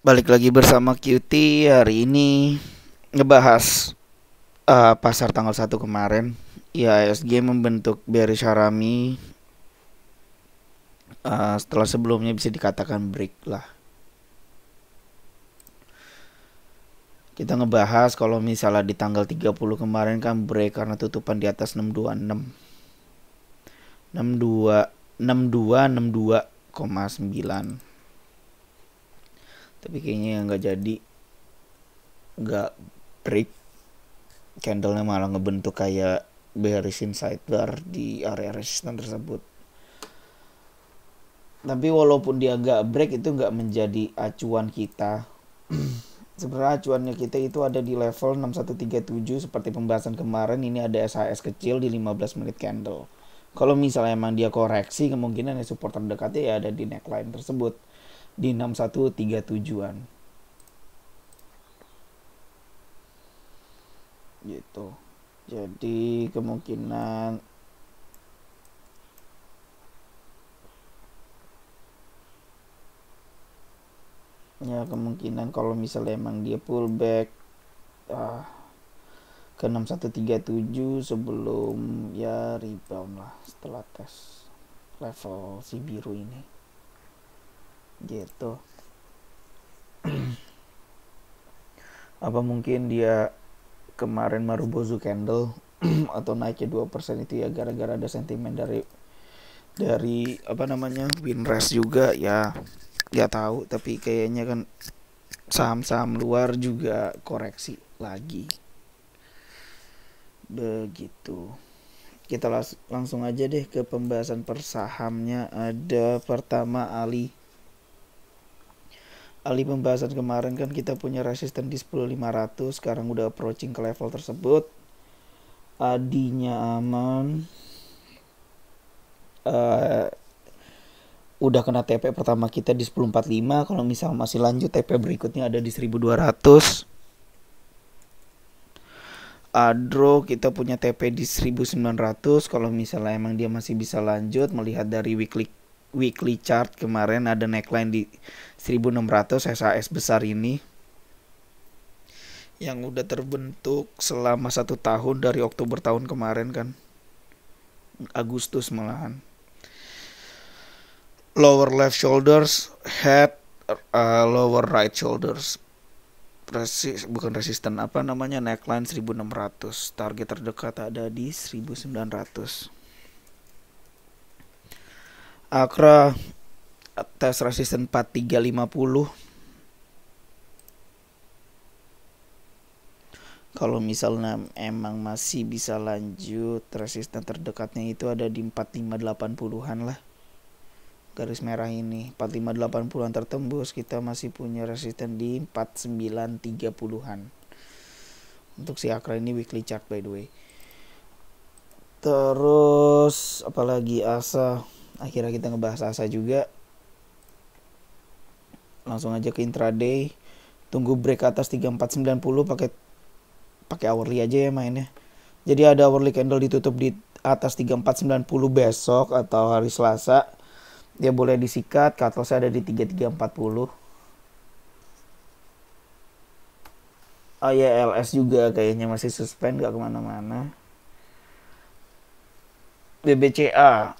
balik lagi bersama QT hari ini ngebahas uh, pasar tanggal 1 kemarin IASG membentuk bearish harami uh, eh, setelah sebelumnya bisa dikatakan break lah kita ngebahas kalau misalnya di tanggal 30 kemarin kan break karena tutupan di atas 626 62 62 62,9 tapi kayaknya nggak jadi nggak break candlenya malah ngebentuk kayak bearish inside bar di area resistance tersebut tapi walaupun dia nggak break itu nggak menjadi acuan kita sebenarnya acuannya kita itu ada di level 6137 seperti pembahasan kemarin ini ada SHS kecil di 15 menit candle kalau misalnya emang dia koreksi kemungkinan ya support terdekatnya ya ada di neckline tersebut di 6137-an. Gitu. Jadi kemungkinan ya kemungkinan kalau misalnya emang dia pullback ah, ke 6137 sebelum ya rebound lah setelah tes level si biru ini gitu apa mungkin dia kemarin Marubozu candle atau naiknya dua persen itu ya gara-gara ada sentimen dari dari apa namanya Winres juga ya nggak tahu tapi kayaknya kan saham-saham luar juga koreksi lagi begitu kita langsung aja deh ke pembahasan persahamnya ada pertama Ali Ali pembahasan kemarin kan kita punya resisten di 10500 sekarang udah approaching ke level tersebut adinya aman uh, udah kena TP pertama kita di 1045 kalau misal masih lanjut TP berikutnya ada di 1200 Adro kita punya TP di 1900 kalau misalnya emang dia masih bisa lanjut melihat dari weekly weekly chart kemarin ada neckline di 1600 SAS besar ini yang udah terbentuk selama satu tahun dari Oktober tahun kemarin kan Agustus malahan lower left shoulders head uh, lower right shoulders resist bukan resisten apa namanya neckline 1600 target terdekat ada di 1900 Akra tes resisten 4350 kalau misalnya emang masih bisa lanjut resisten terdekatnya itu ada di 4580-an lah garis merah ini 4580-an tertembus kita masih punya resisten di 4930-an untuk si akra ini weekly chart by the way terus apalagi asa akhirnya kita ngebahas asa juga langsung aja ke intraday tunggu break atas 3490 pakai pakai hourly aja ya mainnya jadi ada hourly candle ditutup di atas 3490 besok atau hari Selasa dia boleh disikat saya ada di 3340 Oh ya LS juga kayaknya masih suspend gak kemana-mana. BBCA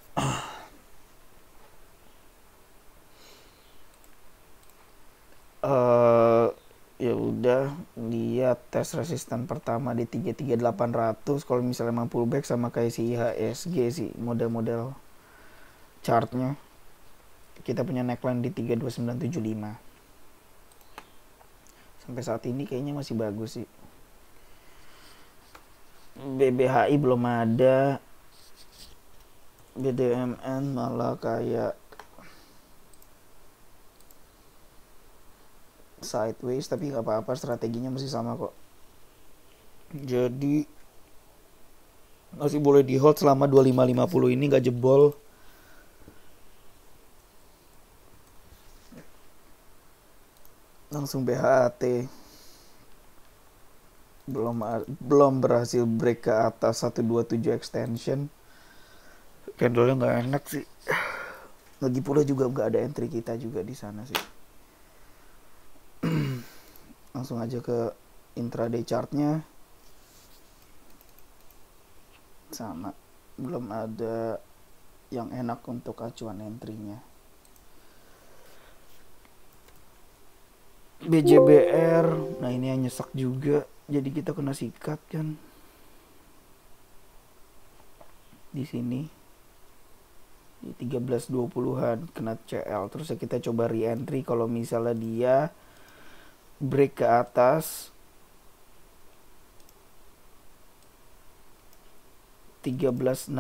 tes resisten pertama di 33800 kalau misalnya mampu back sama kayak si IHSG sih model-model chartnya kita punya neckline di 32975 sampai saat ini kayaknya masih bagus sih BBHI belum ada BDMN malah kayak sideways tapi nggak apa-apa strateginya masih sama kok jadi masih boleh di hold selama 2550 ini gak jebol langsung BHAT belum belum berhasil break ke atas 127 extension candlenya nggak enak sih lagi pula juga nggak ada entry kita juga di sana sih langsung aja ke intraday chartnya sama belum ada yang enak untuk acuan entry-nya BJBR nah ini yang nyesek juga jadi kita kena sikat kan di sini di 13.20-an kena CL terus kita coba re-entry kalau misalnya dia break ke atas 1365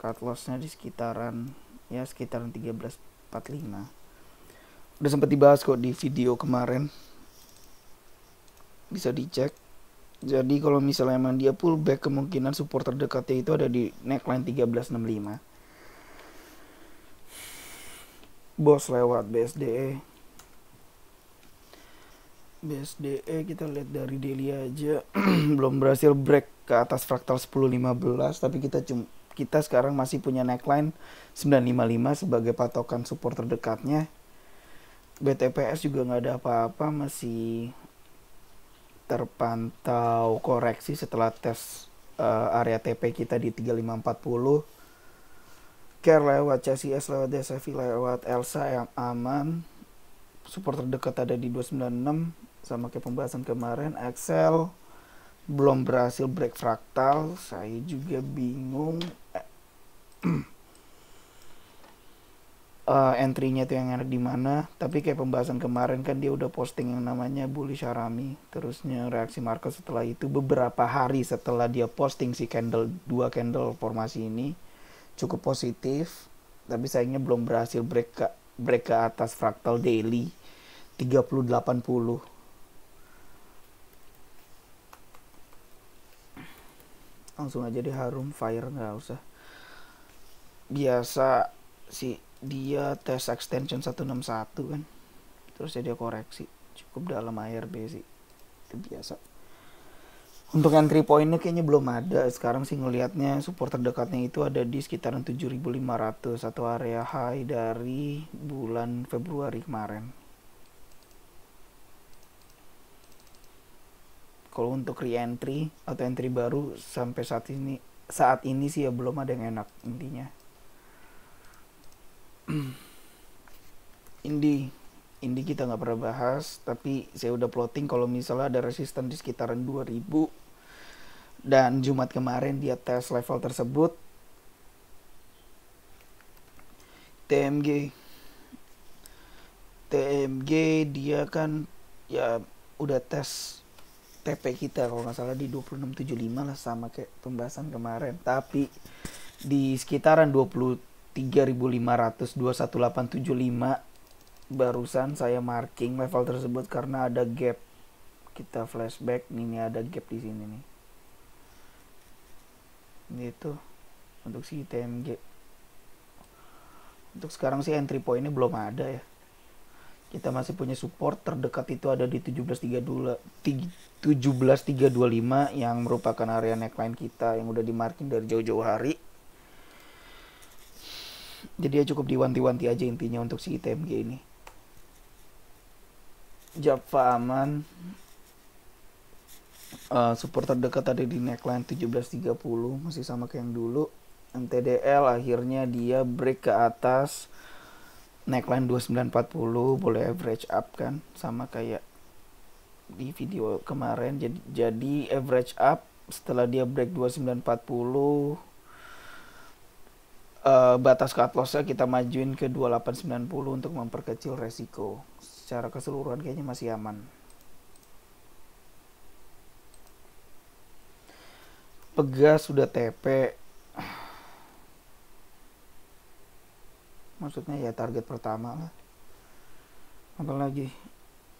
cut lossnya di sekitaran ya sekitaran 1345 udah sempat dibahas kok di video kemarin bisa dicek jadi kalau misalnya emang dia pullback kemungkinan support terdekatnya itu ada di neckline 1365 bos lewat BSDE BSDE kita lihat dari daily aja belum berhasil break ke atas fraktal 1015 tapi kita cum kita sekarang masih punya neckline 955 sebagai patokan support terdekatnya. BTPS juga nggak ada apa-apa masih terpantau koreksi setelah tes uh, area TP kita di 3540. Care lewat CCS lewat DSV lewat Elsa yang aman. Support terdekat ada di 296 sama kayak pembahasan kemarin. Excel belum berhasil break fraktal saya juga bingung uh, entry-nya tuh yang enak di mana tapi kayak pembahasan kemarin kan dia udah posting yang namanya bully Sharami terusnya reaksi market setelah itu beberapa hari setelah dia posting si candle dua candle formasi ini cukup positif tapi sayangnya belum berhasil break ke, break ke atas fraktal daily 3080 langsung aja di harum fire nggak usah biasa si dia tes extension 161 kan terus ya dia koreksi cukup dalam air basic itu biasa untuk entry pointnya kayaknya belum ada sekarang sih ngelihatnya support terdekatnya itu ada di sekitaran 7500 atau area high dari bulan Februari kemarin kalau untuk re-entry atau entry baru sampai saat ini saat ini sih ya belum ada yang enak intinya Indi, indi kita nggak pernah bahas tapi saya udah plotting kalau misalnya ada resisten di sekitaran 2000 dan Jumat kemarin dia tes level tersebut TMG TMG dia kan ya udah tes TP kita kalau nggak salah di 2675 lah sama kayak pembahasan kemarin tapi di sekitaran 23.500 21875 barusan saya marking level tersebut karena ada gap kita flashback nih, ini ada gap di sini nih ini itu untuk si TMG untuk sekarang sih entry point ini belum ada ya kita masih punya support terdekat itu ada di 17325 yang merupakan area neckline kita yang udah dimarking dari jauh-jauh hari. Jadi ya cukup diwanti-wanti aja intinya untuk si ITMG ini. Java aman. Uh, support terdekat ada di neckline 1730 masih sama kayak yang dulu. MTDL akhirnya dia break ke atas neckline 2940 boleh average up kan sama kayak di video kemarin jadi jadi average up setelah dia break 2940 uh, eh, batas cut lossnya kita majuin ke 2890 untuk memperkecil resiko secara keseluruhan kayaknya masih aman Pegas sudah TP maksudnya ya target pertama lah apalagi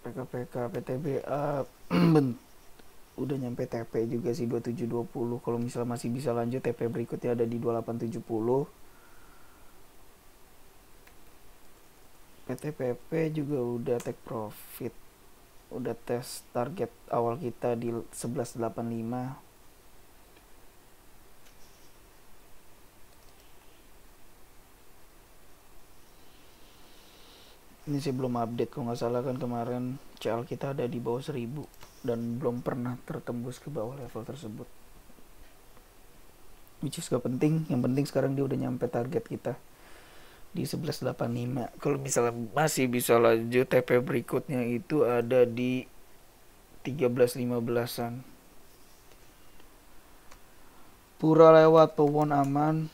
PKPK PTBA eh, udah nyampe TP juga sih 2720 kalau misalnya masih bisa lanjut TP berikutnya ada di 2870 PTPP juga udah take profit udah tes target awal kita di 1185 ini sih belum update kalau nggak salah kan kemarin CL kita ada di bawah 1000 dan belum pernah tertembus ke bawah level tersebut which is gak penting yang penting sekarang dia udah nyampe target kita di 1185 kalau misalnya masih bisa lanjut TP berikutnya itu ada di 1315an Pura lewat pewon aman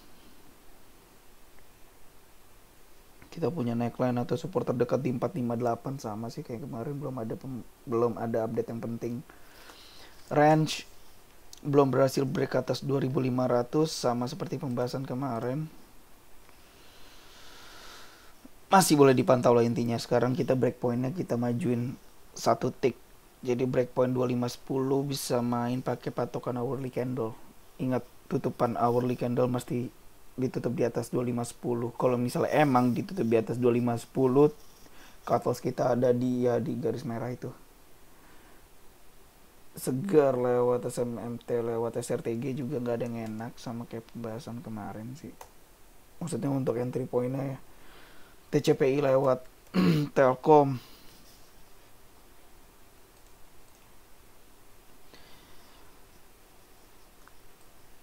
kita punya neckline atau support terdekat di 458 sama sih kayak kemarin belum ada pem, belum ada update yang penting. Range belum berhasil break atas 2500 sama seperti pembahasan kemarin. Masih boleh dipantau lah intinya. Sekarang kita break pointnya kita majuin satu tick. Jadi break point 2510 bisa main pakai patokan hourly candle. Ingat tutupan hourly candle mesti ditutup di atas 2510 kalau misalnya emang ditutup di atas 2510 cut loss kita ada di ya di garis merah itu segar lewat SMMT lewat SRTG juga nggak ada yang enak sama kayak pembahasan kemarin sih maksudnya untuk entry pointnya ya TCPI lewat Telkom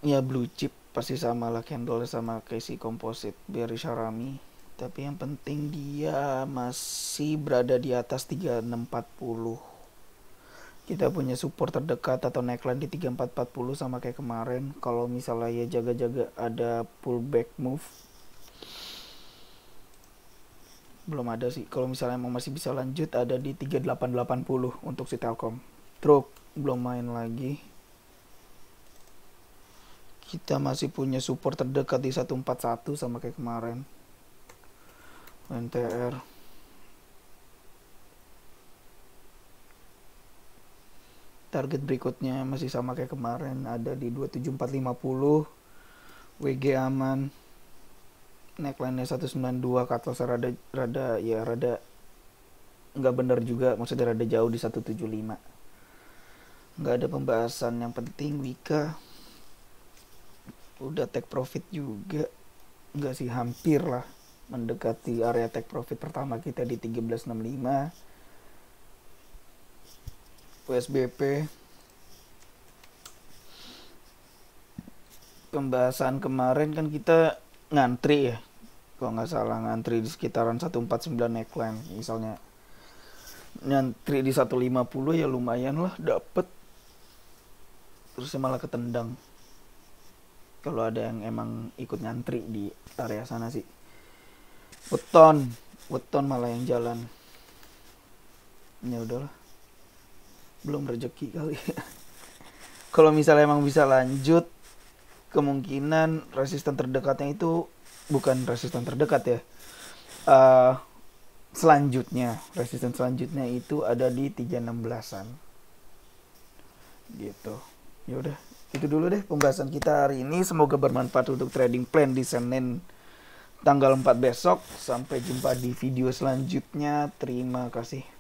ya blue chip pasti sama lah Kendall sama Casey Composite biar Sharami tapi yang penting dia masih berada di atas 3640 kita punya support terdekat atau neckline di 3440 sama kayak kemarin kalau misalnya ya jaga-jaga ada pullback move belum ada sih kalau misalnya emang masih bisa lanjut ada di 3880 untuk si Telkom truk belum main lagi kita masih punya support terdekat di 141 sama kayak kemarin NTR target berikutnya masih sama kayak kemarin ada di 27450 WG aman neckline-nya 192 kata saya rada rada ya rada nggak bener juga maksudnya rada jauh di 175 nggak ada pembahasan yang penting Wika udah take profit juga nggak sih hampir lah mendekati area take profit pertama kita di 1365 USBP pembahasan kemarin kan kita ngantri ya kalau nggak salah ngantri di sekitaran 149 neckline misalnya ngantri di 150 ya lumayan lah dapet terus malah ketendang kalau ada yang emang ikut ngantri di area sana sih weton weton malah yang jalan ya udahlah belum rezeki kali kalau misalnya emang bisa lanjut kemungkinan resisten terdekatnya itu bukan resisten terdekat ya uh, selanjutnya resisten selanjutnya itu ada di 316an gitu ya udah itu dulu deh pembahasan kita hari ini. Semoga bermanfaat untuk trading plan di Senin tanggal 4 besok. Sampai jumpa di video selanjutnya. Terima kasih.